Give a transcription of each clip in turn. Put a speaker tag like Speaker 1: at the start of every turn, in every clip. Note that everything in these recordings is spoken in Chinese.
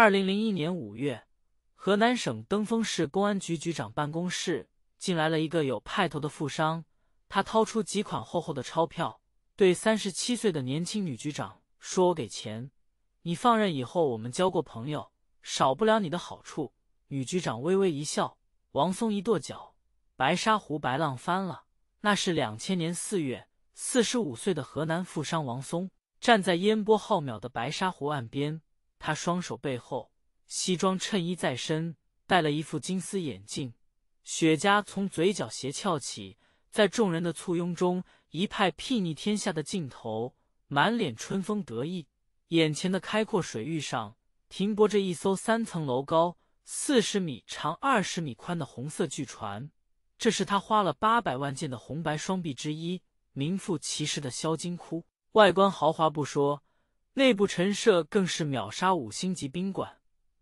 Speaker 1: 二零零一年五月，河南省登封市公安局局长办公室进来了一个有派头的富商。他掏出几款厚厚的钞票，对三十七岁的年轻女局长说：“我给钱，你放任以后，我们交过朋友，少不了你的好处。”女局长微微一笑。王松一跺脚，白沙湖白浪翻了。那是两千年四月，四十五岁的河南富商王松站在烟波浩渺的白沙湖岸边。他双手背后，西装衬衣在身，戴了一副金丝眼镜，雪茄从嘴角斜翘起，在众人的簇拥中，一派睥睨天下的劲头，满脸春风得意。眼前的开阔水域上停泊着一艘三层楼高、四十米长、二十米宽的红色巨船，这是他花了八百万件的红白双臂之一，名副其实的“销金窟”，外观豪华不说。内部陈设更是秒杀五星级宾馆，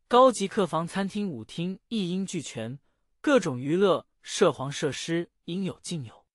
Speaker 1: 高级客房、餐厅、舞厅一应俱全，各种娱乐涉黄设施应有尽有。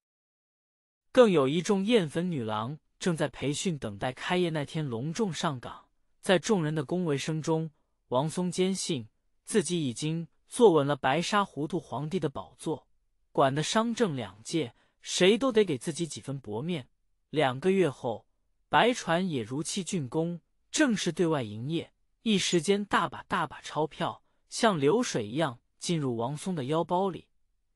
Speaker 1: 更有一众艳粉女郎正在培训，等待开业那天隆重上岗。在众人的恭维声中，王松坚信自己已经坐稳了白沙糊涂皇帝的宝座，管的商政两界，谁都得给自己几分薄面。两个月后。白船也如期竣工，正式对外营业。一时间，大把大把钞票像流水一样进入王松的腰包里。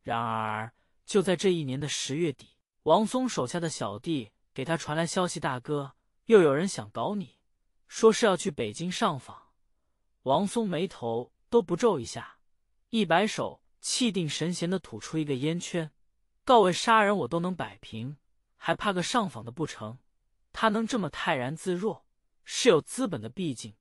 Speaker 1: 然而，就在这一年的十月底，王松手下的小弟给他传来消息：“大哥，又有人想搞你，说是要去北京上访。”王松眉头都不皱一下，一摆手，气定神闲的吐出一个烟圈：“告慰杀人我都能摆平，还怕个上访的不成？”他能这么泰然自若，是有资本的。毕竟，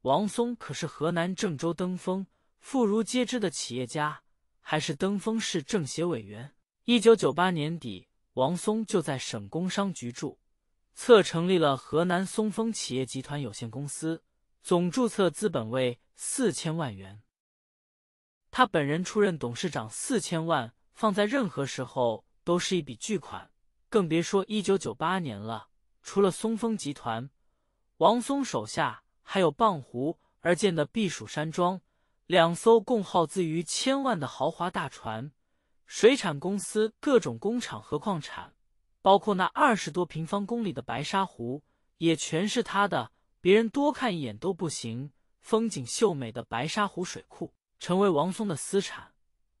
Speaker 1: 王松可是河南郑州登封妇孺皆知的企业家，还是登封市政协委员。一九九八年底，王松就在省工商局注册成立了河南松丰企业集团有限公司，总注册资本为四千万元。他本人出任董事长，四千万放在任何时候都是一笔巨款，更别说一九九八年了。除了松风集团，王松手下还有傍湖而建的避暑山庄，两艘共耗资逾千万的豪华大船，水产公司、各种工厂和矿产，包括那二十多平方公里的白沙湖，也全是他的，别人多看一眼都不行。风景秀美的白沙湖水库成为王松的私产。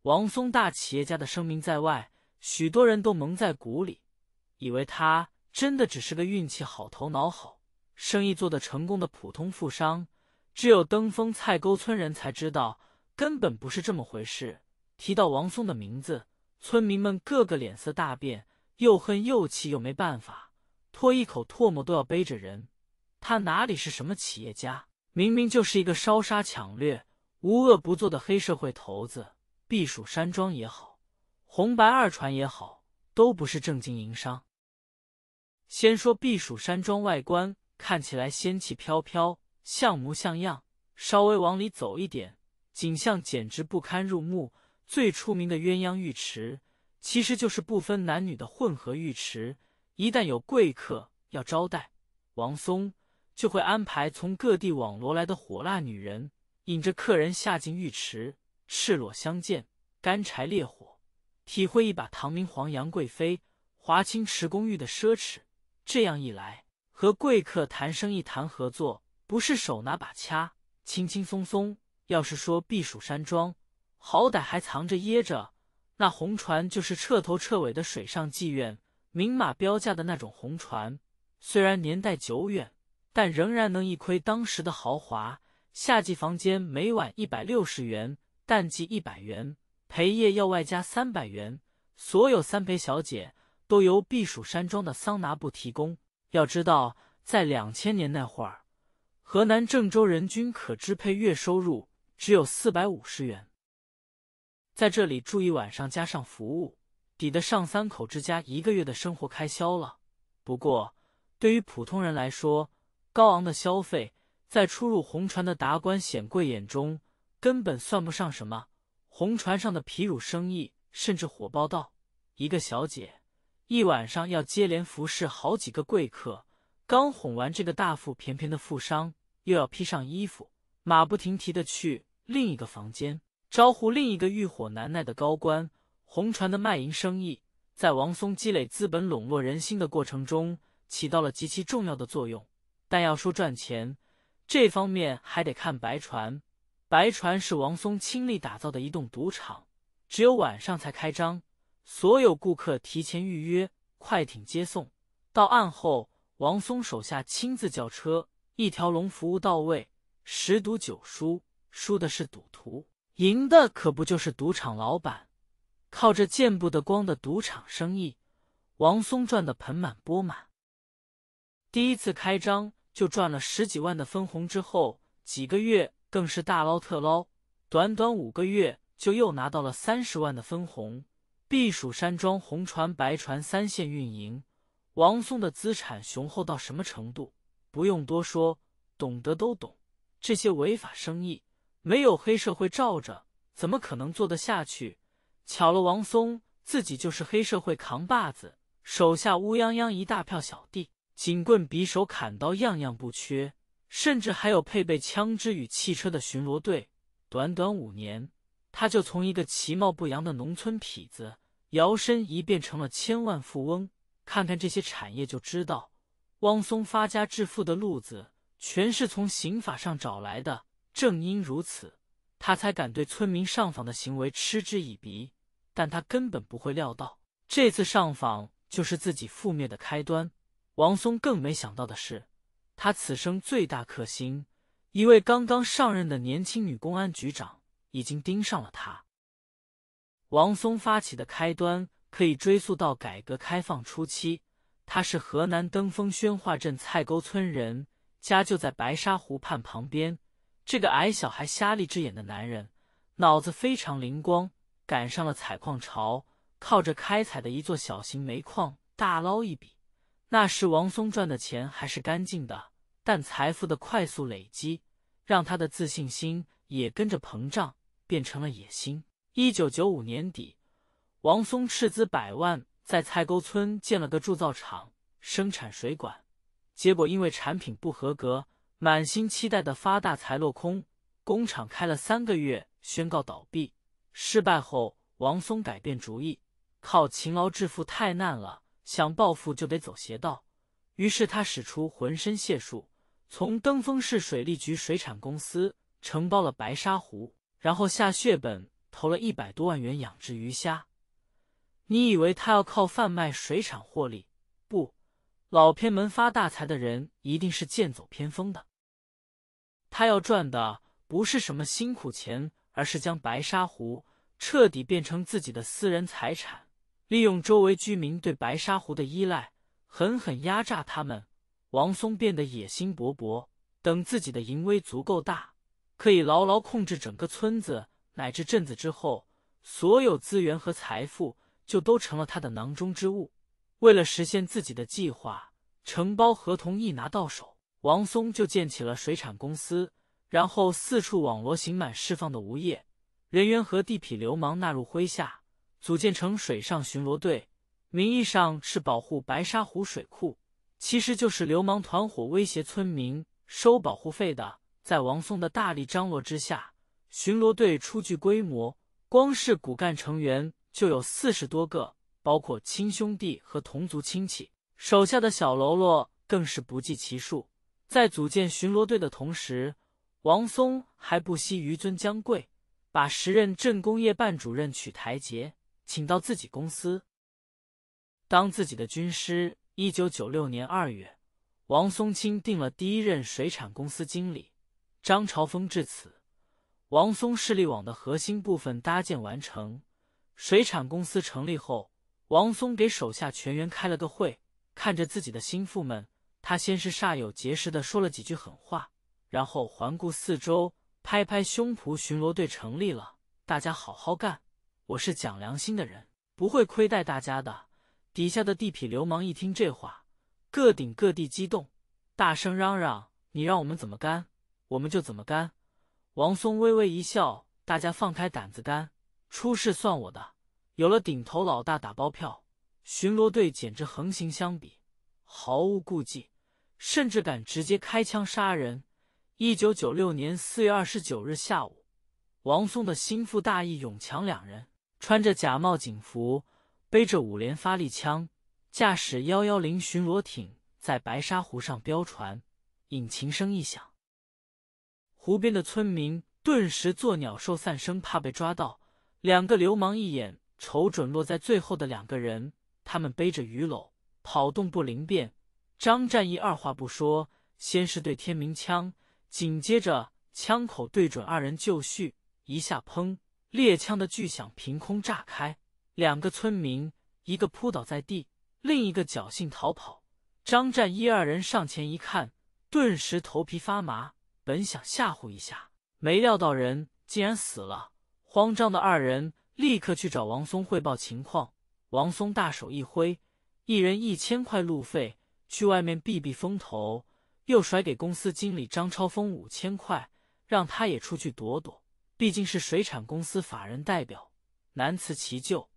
Speaker 1: 王松大企业家的声名在外，许多人都蒙在鼓里，以为他。真的只是个运气好、头脑好、生意做得成功的普通富商，只有登封菜沟村人才知道，根本不是这么回事。提到王松的名字，村民们个个脸色大变，又恨又气又没办法，拖一口唾沫都要背着人。他哪里是什么企业家，明明就是一个烧杀抢掠、无恶不作的黑社会头子。避暑山庄也好，红白二船也好，都不是正经营商。先说避暑山庄外观看起来仙气飘飘，像模像样。稍微往里走一点，景象简直不堪入目。最出名的鸳鸯浴池，其实就是不分男女的混合浴池。一旦有贵客要招待，王松就会安排从各地网罗来的火辣女人，引着客人下进浴池，赤裸相见，干柴烈火，体会一把唐明皇杨贵妃华清池宫浴的奢侈。这样一来，和贵客谈生意、谈合作，不是手拿把掐，轻轻松松。要是说避暑山庄，好歹还藏着掖着；那红船就是彻头彻尾的水上妓院，明码标价的那种。红船虽然年代久远，但仍然能一窥当时的豪华。夏季房间每晚一百六十元，淡季一百元，陪夜要外加三百元。所有三陪小姐。都由避暑山庄的桑拿部提供。要知道，在两千年那会儿，河南郑州人均可支配月收入只有四百五十元，在这里住一晚上，加上服务，抵得上三口之家一个月的生活开销了。不过，对于普通人来说，高昂的消费在出入红船的达官显贵眼中根本算不上什么。红船上的皮乳生意甚至火爆到一个小姐。一晚上要接连服侍好几个贵客，刚哄完这个大腹便便的富商，又要披上衣服，马不停蹄的去另一个房间招呼另一个欲火难耐的高官。红船的卖淫生意在王松积累资本、笼络人心的过程中起到了极其重要的作用。但要说赚钱，这方面还得看白船。白船是王松倾力打造的一栋赌场，只有晚上才开张。所有顾客提前预约快艇接送，到岸后王松手下亲自叫车，一条龙服务到位。十赌九输，输的是赌徒，赢的可不就是赌场老板。靠着见不得光的赌场生意，王松赚得盆满钵满。第一次开张就赚了十几万的分红，之后几个月更是大捞特捞，短短五个月就又拿到了三十万的分红。避暑山庄，红船、白船三线运营。王松的资产雄厚到什么程度？不用多说，懂得都懂。这些违法生意没有黑社会罩着，怎么可能做得下去？巧了，王松自己就是黑社会扛把子，手下乌泱泱一大票小弟，警棍、匕首、砍刀样样不缺，甚至还有配备枪支与汽车的巡逻队。短短五年。他就从一个其貌不扬的农村痞子，摇身一变成了千万富翁。看看这些产业就知道，汪松发家致富的路子全是从刑法上找来的。正因如此，他才敢对村民上访的行为嗤之以鼻。但他根本不会料到，这次上访就是自己覆灭的开端。王松更没想到的是，他此生最大克星——一位刚刚上任的年轻女公安局长。已经盯上了他。王松发起的开端可以追溯到改革开放初期，他是河南登封宣化镇蔡沟村人，家就在白沙湖畔旁边。这个矮小还瞎了一只眼的男人，脑子非常灵光，赶上了采矿潮，靠着开采的一座小型煤矿大捞一笔。那时王松赚的钱还是干净的，但财富的快速累积让他的自信心也跟着膨胀。变成了野心。一九九五年底，王松斥资百万在蔡沟村建了个铸造厂，生产水管，结果因为产品不合格，满心期待的发大财落空。工厂开了三个月，宣告倒闭。失败后，王松改变主意，靠勤劳致富太难了，想暴富就得走邪道。于是他使出浑身解数，从登封市水利局水产公司承包了白沙湖。然后下血本投了一百多万元养殖鱼虾，你以为他要靠贩卖水产获利？不，老偏门发大财的人一定是剑走偏锋的。他要赚的不是什么辛苦钱，而是将白沙湖彻底变成自己的私人财产，利用周围居民对白沙湖的依赖，狠狠压榨他们。王松变得野心勃勃，等自己的淫威足够大。可以牢牢控制整个村子乃至镇子之后，所有资源和财富就都成了他的囊中之物。为了实现自己的计划，承包合同一拿到手，王松就建起了水产公司，然后四处网罗刑满释放的无业人员和地痞流氓纳入麾下，组建成水上巡逻队。名义上是保护白沙湖水库，其实就是流氓团伙威胁村民收保护费的。在王松的大力张罗之下，巡逻队初具规模，光是骨干成员就有四十多个，包括亲兄弟和同族亲戚。手下的小喽啰更是不计其数。在组建巡逻队的同时，王松还不惜余尊将贵，把时任镇工业办主任曲台杰请到自己公司当自己的军师。一九九六年二月，王松钦定了第一任水产公司经理。张朝峰至此，王松势力网的核心部分搭建完成。水产公司成立后，王松给手下全员开了个会，看着自己的心腹们，他先是煞有介事的说了几句狠话，然后环顾四周，拍拍胸脯：“巡逻队成立了，大家好好干，我是讲良心的人，不会亏待大家的。”底下的地痞流氓一听这话，各顶各地激动，大声嚷嚷：“你让我们怎么干？”我们就怎么干？王松微微一笑，大家放开胆子干，出事算我的。有了顶头老大打包票，巡逻队简直横行相比，毫无顾忌，甚至敢直接开枪杀人。一九九六年四月二十九日下午，王松的心腹大义永强两人穿着假冒警服，背着五连发力枪，驾驶幺幺零巡逻艇在白沙湖上飙船，引擎声一响。湖边的村民顿时作鸟兽散，生怕被抓到。两个流氓一眼瞅准落在最后的两个人，他们背着鱼篓，跑动不灵便。张战一二话不说，先是对天鸣枪，紧接着枪口对准二人就绪，一下砰！猎枪的巨响凭空炸开，两个村民一个扑倒在地，另一个侥幸逃跑。张战一二人上前一看，顿时头皮发麻。本想吓唬一下，没料到人竟然死了。慌张的二人立刻去找王松汇报情况。王松大手一挥，一人一千块路费去外面避避风头，又甩给公司经理张超峰五千块，让他也出去躲躲。毕竟是水产公司法人代表，难辞其咎。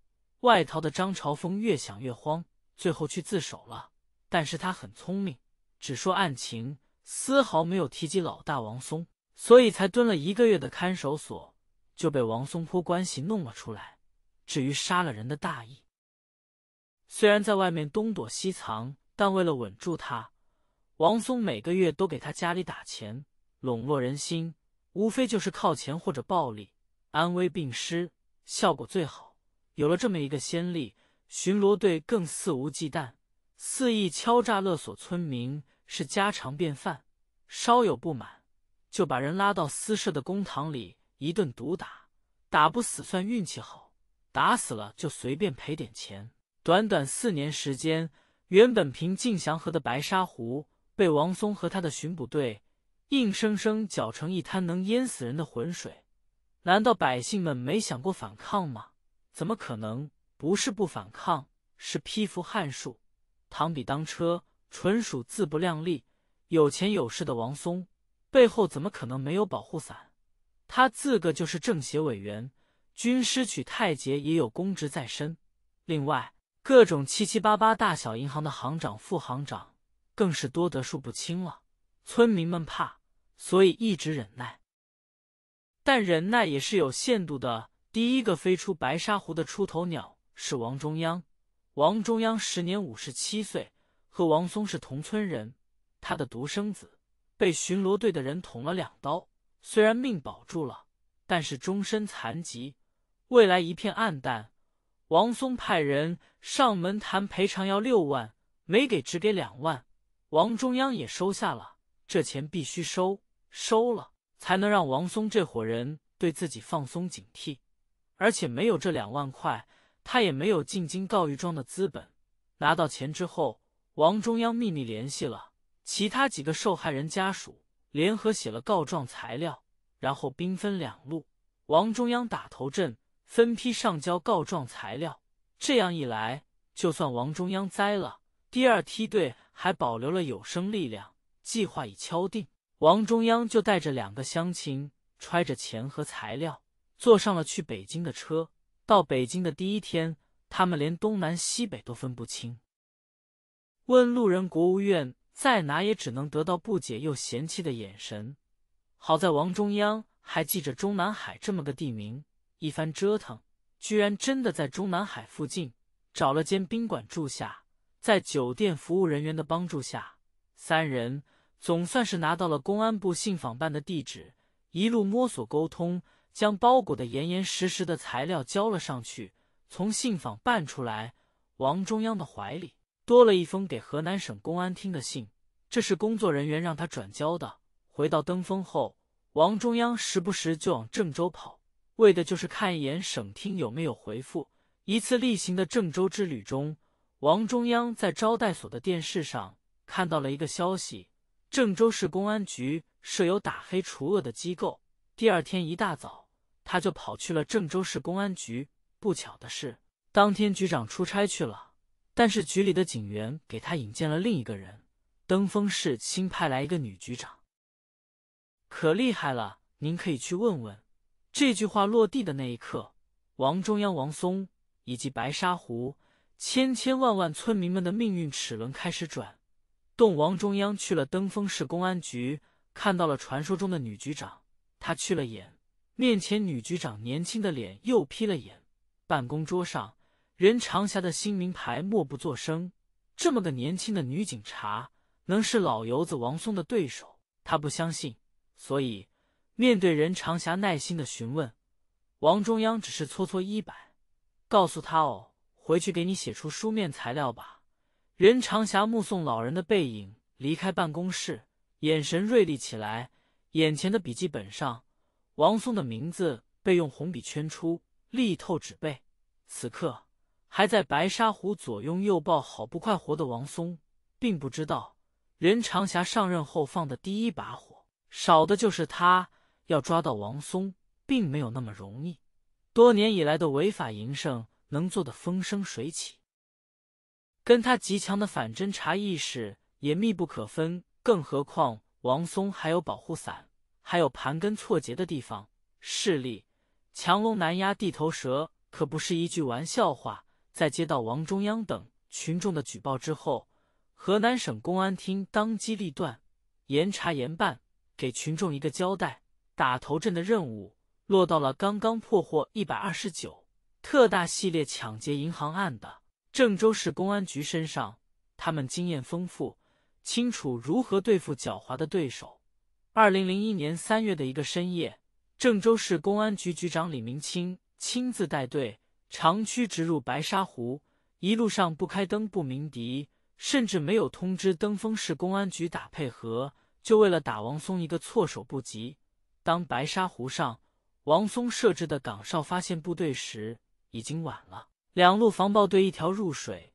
Speaker 1: 外逃的张朝峰越想越慌，最后去自首了。但是他很聪明，只说案情。丝毫没有提及老大王松，所以才蹲了一个月的看守所就被王松坡关系弄了出来。至于杀了人的大义，虽然在外面东躲西藏，但为了稳住他，王松每个月都给他家里打钱，笼络人心，无非就是靠钱或者暴力，安危并施，效果最好。有了这么一个先例，巡逻队更肆无忌惮，肆意敲诈勒索村民。是家常便饭，稍有不满，就把人拉到私设的公堂里一顿毒打，打不死算运气好，打死了就随便赔点钱。短短四年时间，原本平静祥和的白沙湖被王松和他的巡捕队硬生生搅成一滩能淹死人的浑水。难道百姓们没想过反抗吗？怎么可能？不是不反抗，是披服汉术，螳臂当车。纯属自不量力。有钱有势的王松背后怎么可能没有保护伞？他自个就是政协委员，军师曲太杰也有公职在身，另外各种七七八八大小银行的行长、副行长更是多得数不清了。村民们怕，所以一直忍耐。但忍耐也是有限度的。第一个飞出白沙湖的出头鸟是王中央。王中央时年五十七岁。和王松是同村人，他的独生子被巡逻队的人捅了两刀，虽然命保住了，但是终身残疾，未来一片暗淡。王松派人上门谈赔偿，要六万，没给，只给两万。王中央也收下了这钱，必须收，收了才能让王松这伙人对自己放松警惕。而且没有这两万块，他也没有进京告御状的资本。拿到钱之后。王中央秘密联系了其他几个受害人家属，联合写了告状材料，然后兵分两路。王中央打头阵，分批上交告状材料。这样一来，就算王中央栽了，第二梯队还保留了有生力量。计划已敲定，王中央就带着两个乡亲，揣着钱和材料，坐上了去北京的车。到北京的第一天，他们连东南西北都分不清。问路人，国务院在哪？也只能得到不解又嫌弃的眼神。好在王中央还记着中南海这么个地名，一番折腾，居然真的在中南海附近找了间宾馆住下。在酒店服务人员的帮助下，三人总算是拿到了公安部信访办的地址，一路摸索沟通，将包裹的严严实实的材料交了上去。从信访办出来，王中央的怀里。多了一封给河南省公安厅的信，这是工作人员让他转交的。回到登封后，王中央时不时就往郑州跑，为的就是看一眼省厅有没有回复。一次例行的郑州之旅中，王中央在招待所的电视上看到了一个消息：郑州市公安局设有打黑除恶的机构。第二天一大早，他就跑去了郑州市公安局。不巧的是，当天局长出差去了。但是局里的警员给他引荐了另一个人，登封市新派来一个女局长。可厉害了，您可以去问问。这句话落地的那一刻，王中央、王松以及白沙湖千千万万村民们的命运齿轮开始转动。王中央去了登封市公安局，看到了传说中的女局长，他去了眼面前女局长年轻的脸又劈了眼，办公桌上。任长霞的新名牌默不作声。这么个年轻的女警察，能是老油子王松的对手？他不相信。所以，面对任长霞耐心的询问，王中央只是搓搓衣摆，告诉他：“哦，回去给你写出书面材料吧。”任长霞目送老人的背影离开办公室，眼神锐利起来。眼前的笔记本上，王松的名字被用红笔圈出，力透纸背。此刻。还在白沙湖左拥右抱，好不快活的王松，并不知道任长霞上任后放的第一把火，少的就是他。要抓到王松，并没有那么容易。多年以来的违法营生能做得风生水起，跟他极强的反侦查意识也密不可分。更何况王松还有保护伞，还有盘根错节的地方势力。强龙难压地头蛇，可不是一句玩笑话。在接到王中央等群众的举报之后，河南省公安厅当机立断，严查严办，给群众一个交代。打头阵的任务落到了刚刚破获一百二十九特大系列抢劫银行案的郑州市公安局身上。他们经验丰富，清楚如何对付狡猾的对手。二零零一年三月的一个深夜，郑州市公安局局长李明清亲自带队。长驱直入白沙湖，一路上不开灯、不鸣笛，甚至没有通知登封市公安局打配合，就为了打王松一个措手不及。当白沙湖上王松设置的岗哨发现部队时，已经晚了。两路防暴队，一条入水，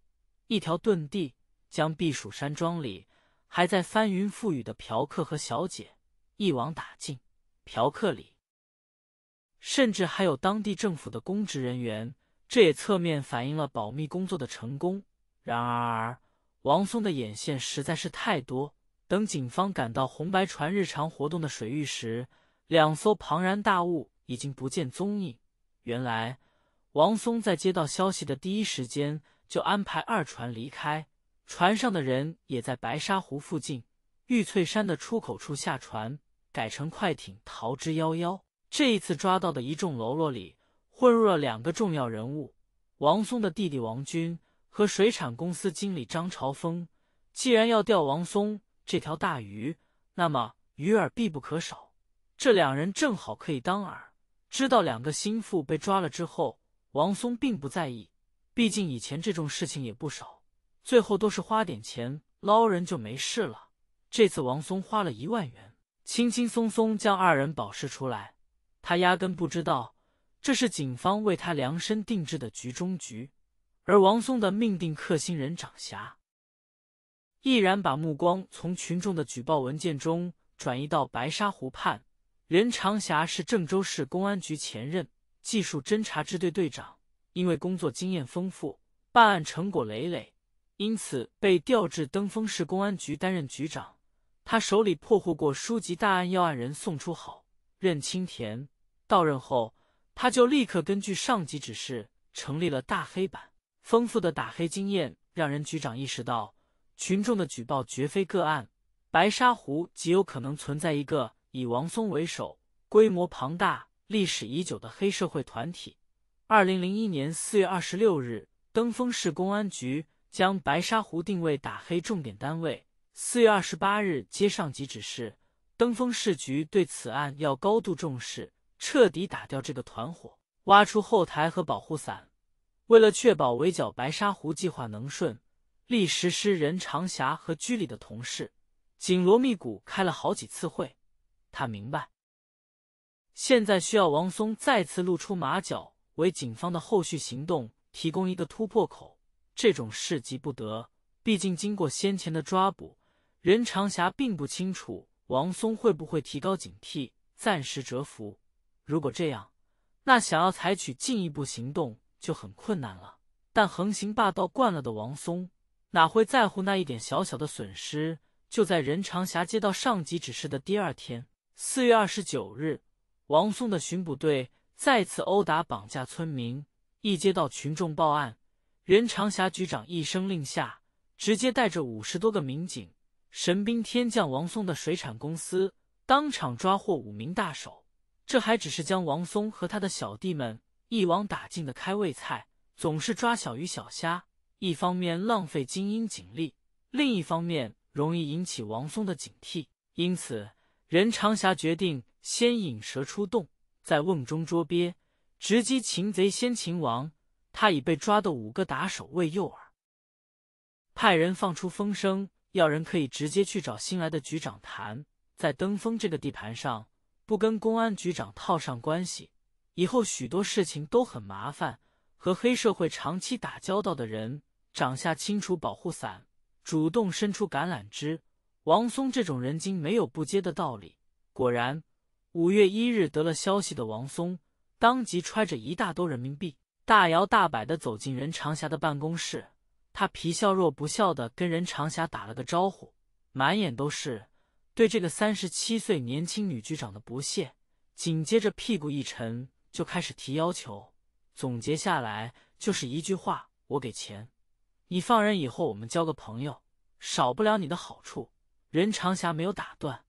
Speaker 1: 一条遁地，将避暑山庄里还在翻云覆雨的嫖客和小姐一网打尽。嫖客里，甚至还有当地政府的公职人员。这也侧面反映了保密工作的成功。然而，王松的眼线实在是太多。等警方赶到红白船日常活动的水域时，两艘庞然大物已经不见踪影。原来，王松在接到消息的第一时间就安排二船离开，船上的人也在白沙湖附近玉翠山的出口处下船，改成快艇逃之夭夭。这一次抓到的一众喽啰里。混入了两个重要人物：王松的弟弟王军和水产公司经理张朝峰。既然要钓王松这条大鱼，那么鱼饵必不可少。这两人正好可以当饵。知道两个心腹被抓了之后，王松并不在意，毕竟以前这种事情也不少，最后都是花点钱捞人就没事了。这次王松花了一万元，轻轻松松将二人保释出来。他压根不知道。这是警方为他量身定制的局中局，而王松的命定克星人长霞，毅然把目光从群众的举报文件中转移到白沙湖畔。任长霞是郑州市公安局前任技术侦查支队队长，因为工作经验丰富，办案成果累累，因此被调至登封市公安局担任局长。他手里破获过书籍大案要案人宋初好、任清田，到任后。他就立刻根据上级指示成立了大黑板。丰富的打黑经验，让人局长意识到群众的举报绝非个案，白沙湖极有可能存在一个以王松为首、规模庞大、历史已久的黑社会团体。二零零一年四月二十六日，登封市公安局将白沙湖定位打黑重点单位。四月二十八日，接上级指示，登封市局对此案要高度重视。彻底打掉这个团伙，挖出后台和保护伞。为了确保围剿白沙湖计划能顺利实施，任长霞和居里的同事紧锣密鼓开了好几次会。他明白，现在需要王松再次露出马脚，为警方的后续行动提供一个突破口。这种事急不得，毕竟经过先前的抓捕，任长霞并不清楚王松会不会提高警惕，暂时蛰伏。如果这样，那想要采取进一步行动就很困难了。但横行霸道惯了的王松，哪会在乎那一点小小的损失？就在任长霞接到上级指示的第二天，四月二十九日，王松的巡捕队再次殴打绑架村民。一接到群众报案，任长霞局长一声令下，直接带着五十多个民警，神兵天降王松的水产公司，当场抓获五名大手。这还只是将王松和他的小弟们一网打尽的开胃菜。总是抓小鱼小虾，一方面浪费精英警力，另一方面容易引起王松的警惕。因此，任长霞决定先引蛇出洞，再瓮中捉鳖，直击擒贼先擒王。他以被抓的五个打手为诱饵，派人放出风声，要人可以直接去找新来的局长谈。在登封这个地盘上。不跟公安局长套上关系，以后许多事情都很麻烦。和黑社会长期打交道的人，掌下清除保护伞，主动伸出橄榄枝。王松这种人精，没有不接的道理。果然，五月一日得了消息的王松，当即揣着一大兜人民币，大摇大摆的走进任长霞的办公室。他皮笑肉不笑的跟任长霞打了个招呼，满眼都是。对这个三十七岁年轻女局长的不屑，紧接着屁股一沉就开始提要求，总结下来就是一句话：我给钱，你放人以后我们交个朋友，少不了你的好处。任长霞没有打断，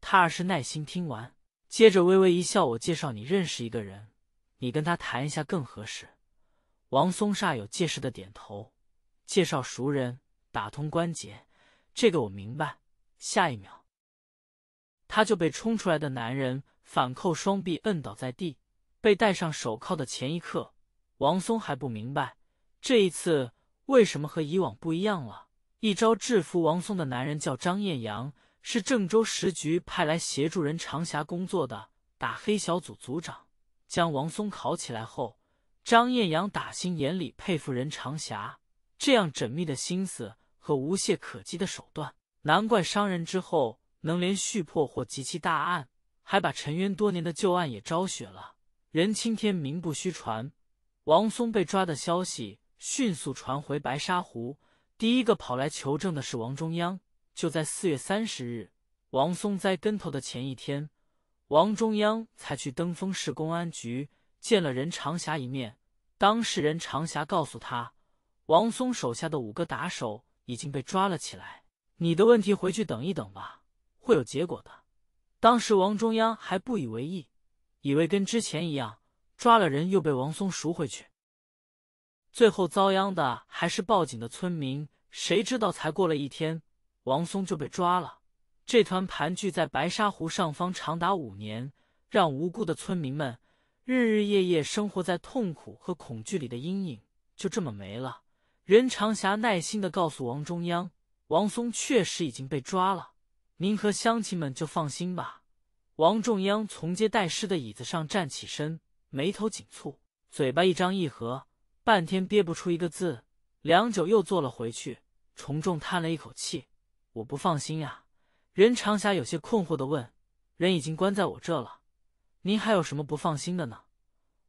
Speaker 1: 他而是耐心听完，接着微微一笑：我介绍你认识一个人，你跟他谈一下更合适。王松煞有介事的点头，介绍熟人打通关节，这个我明白。下一秒。他就被冲出来的男人反扣双臂摁倒在地，被戴上手铐的前一刻，王松还不明白这一次为什么和以往不一样了。一招制服王松的男人叫张艳阳，是郑州时局派来协助任长霞工作的打黑小组组长。将王松铐起来后，张艳阳打心眼里佩服任长霞这样缜密的心思和无懈可击的手段，难怪伤人之后。能连续破获几起大案，还把沉冤多年的旧案也昭雪了，任青天名不虚传。王松被抓的消息迅速传回白沙湖，第一个跑来求证的是王中央。就在四月三十日，王松栽跟头的前一天，王中央才去登封市公安局见了任长霞一面。当事人长霞告诉他，王松手下的五个打手已经被抓了起来。你的问题回去等一等吧。会有结果的。当时王中央还不以为意，以为跟之前一样，抓了人又被王松赎回去。最后遭殃的还是报警的村民。谁知道才过了一天，王松就被抓了。这团盘踞在白沙湖上方长达五年，让无辜的村民们日日夜夜生活在痛苦和恐惧里的阴影，就这么没了。任长霞耐心的告诉王中央，王松确实已经被抓了。您和乡亲们就放心吧。王仲央从接待室的椅子上站起身，眉头紧蹙，嘴巴一张一合，半天憋不出一个字。良久，又坐了回去，重重叹了一口气：“我不放心呀。”任长霞有些困惑地问：“人已经关在我这了，您还有什么不放心的呢？”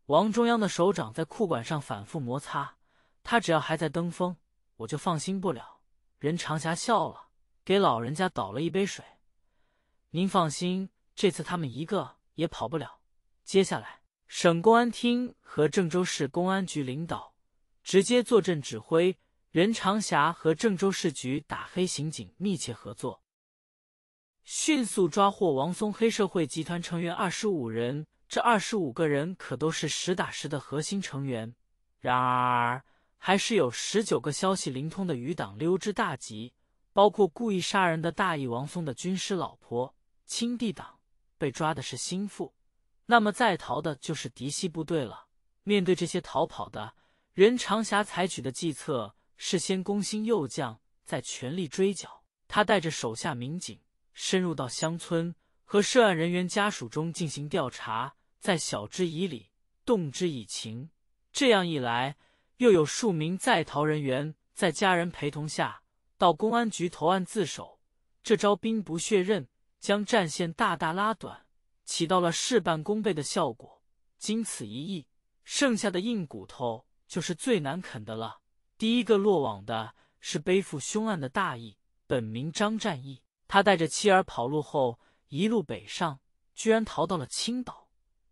Speaker 1: 王中央的手掌在裤管上反复摩擦，他只要还在登峰，我就放心不了。任长霞笑了。给老人家倒了一杯水。您放心，这次他们一个也跑不了。接下来，省公安厅和郑州市公安局领导直接坐镇指挥，任长霞和郑州市局打黑刑警密切合作，迅速抓获王松黑社会集团成员二十五人。这二十五个人可都是实打实的核心成员。然而，还是有十九个消息灵通的余党溜之大吉。包括故意杀人的大义王松的军师老婆，亲帝党被抓的是心腹，那么在逃的就是嫡系部队了。面对这些逃跑的任长霞采取的计策是先攻心右将，再全力追剿。他带着手下民警深入到乡村和涉案人员家属中进行调查，再晓之以理、动之以情，这样一来，又有数名在逃人员在家人陪同下。到公安局投案自首，这招兵不血刃，将战线大大拉短，起到了事半功倍的效果。经此一役，剩下的硬骨头就是最难啃的了。第一个落网的是背负凶案的大义，本名张战义，他带着妻儿跑路后，一路北上，居然逃到了青岛。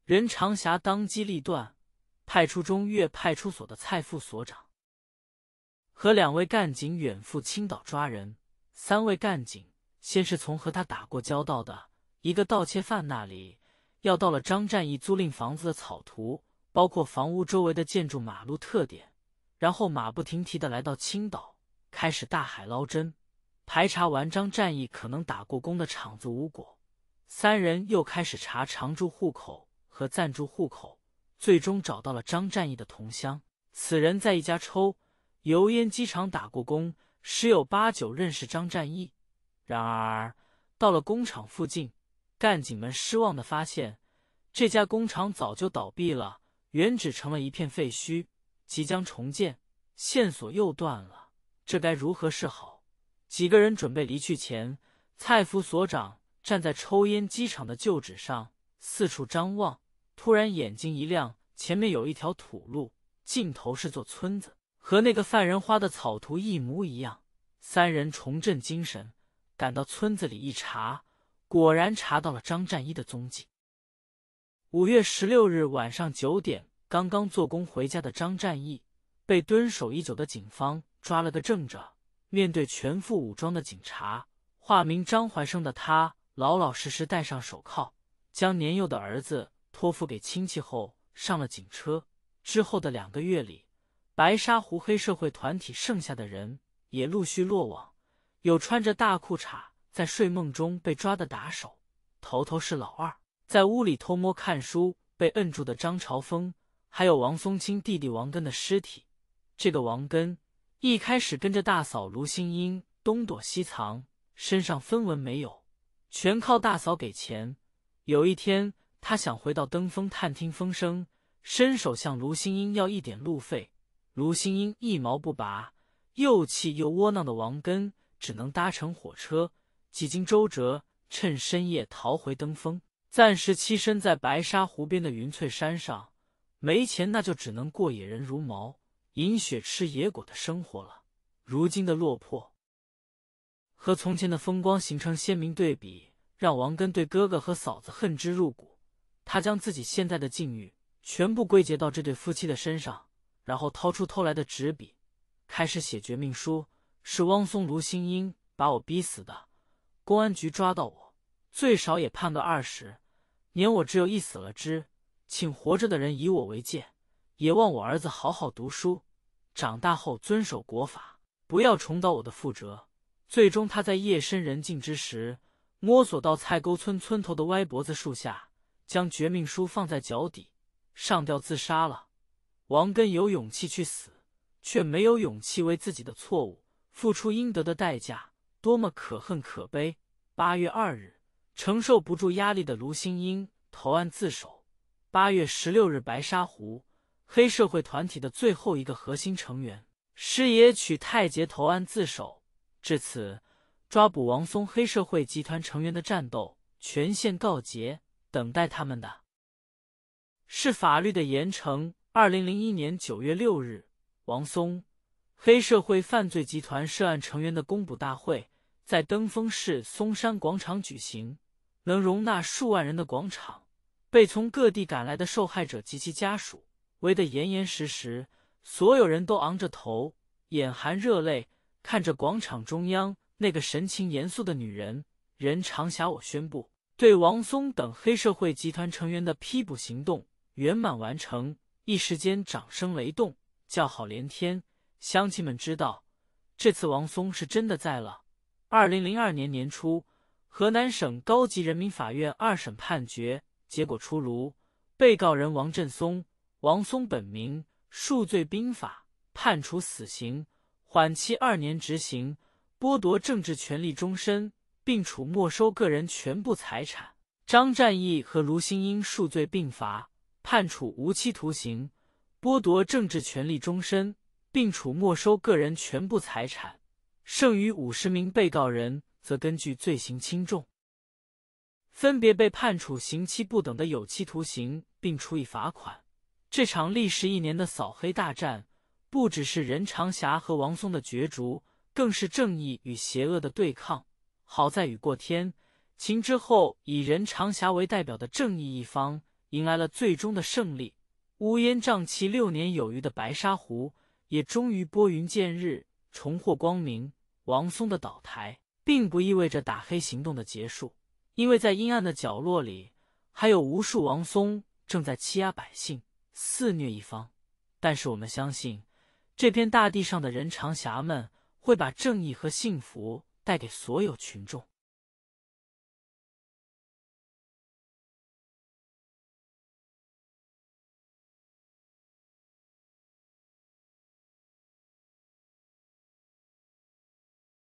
Speaker 1: 任长霞当机立断，派出中越派出所的蔡副所长。和两位干警远赴青岛抓人。三位干警先是从和他打过交道的一个盗窃犯那里要到了张战义租赁房子的草图，包括房屋周围的建筑、马路特点，然后马不停蹄地来到青岛，开始大海捞针，排查完张战义可能打过工的厂子无果，三人又开始查常住户口和暂住户口，最终找到了张战义的同乡。此人在一家抽。油烟机厂打过工，十有八九认识张占义。然而，到了工厂附近，干警们失望的发现，这家工厂早就倒闭了，原址成了一片废墟，即将重建，线索又断了。这该如何是好？几个人准备离去前，蔡副所长站在抽烟机厂的旧址上四处张望，突然眼睛一亮，前面有一条土路，尽头是座村子。和那个犯人花的草图一模一样。三人重振精神，赶到村子里一查，果然查到了张占义的踪迹。五月十六日晚上九点，刚刚做工回家的张占义被蹲守已久的警方抓了个正着。面对全副武装的警察，化名张怀生的他老老实实戴上手铐，将年幼的儿子托付给亲戚后上了警车。之后的两个月里。白沙湖黑社会团体剩下的人也陆续落网，有穿着大裤衩在睡梦中被抓的打手，头头是老二，在屋里偷摸看书被摁住的张朝峰，还有王松青弟弟王根的尸体。这个王根一开始跟着大嫂卢新英东躲西藏，身上分文没有，全靠大嫂给钱。有一天，他想回到登封探听风声，伸手向卢新英要一点路费。卢新英一毛不拔，又气又窝囊的王根，只能搭乘火车，几经周折，趁深夜逃回登封，暂时栖身在白沙湖边的云翠山上。没钱，那就只能过野人如毛、饮雪吃野果的生活了。如今的落魄，和从前的风光形成鲜明对比，让王根对哥哥和嫂子恨之入骨。他将自己现在的境遇，全部归结到这对夫妻的身上。然后掏出偷来的纸笔，开始写绝命书。是汪松、卢新英把我逼死的。公安局抓到我，最少也判个二十年。我只有一死了之，请活着的人以我为戒，也望我儿子好好读书，长大后遵守国法，不要重蹈我的覆辙。最终，他在夜深人静之时，摸索到菜沟村村头的歪脖子树下，将绝命书放在脚底，上吊自杀了。王根有勇气去死，却没有勇气为自己的错误付出应得的代价，多么可恨可悲！八月二日，承受不住压力的卢新英投案自首。八月十六日，白沙湖黑社会团体的最后一个核心成员师爷曲泰杰投案自首。至此，抓捕王松黑社会集团成员的战斗全线告捷。等待他们的是法律的严惩。二零零一年九月六日，王松黑社会犯罪集团涉案成员的公捕大会在登封市嵩山广场举行。能容纳数万人的广场被从各地赶来的受害者及其家属围得严严实实，所有人都昂着头，眼含热泪，看着广场中央那个神情严肃的女人任长霞。我宣布，对王松等黑社会集团成员的批捕行动圆满完成。一时间掌声雷动，叫好连天。乡亲们知道，这次王松是真的在了。二零零二年年初，河南省高级人民法院二审判决结果出炉，被告人王振松（王松本名）数罪并罚，判处死刑，缓期二年执行，剥夺政治权利终身，并处没收个人全部财产。张战义和卢新英数罪并罚。判处无期徒刑，剥夺政治权利终身，并处没收个人全部财产。剩余五十名被告人则根据罪行轻重，分别被判处刑期不等的有期徒刑，并处以罚款。这场历时一年的扫黑大战，不只是任长霞和王松的角逐，更是正义与邪恶的对抗。好在雨过天晴之后，以任长霞为代表的正义一方。迎来了最终的胜利，乌烟瘴气六年有余的白沙湖也终于拨云见日，重获光明。王松的倒台并不意味着打黑行动的结束，因为在阴暗的角落里，还有无数王松正在欺压百姓，肆虐一方。但是我们相信，这片大地上的人长侠们会把正义和幸福带给所有群众。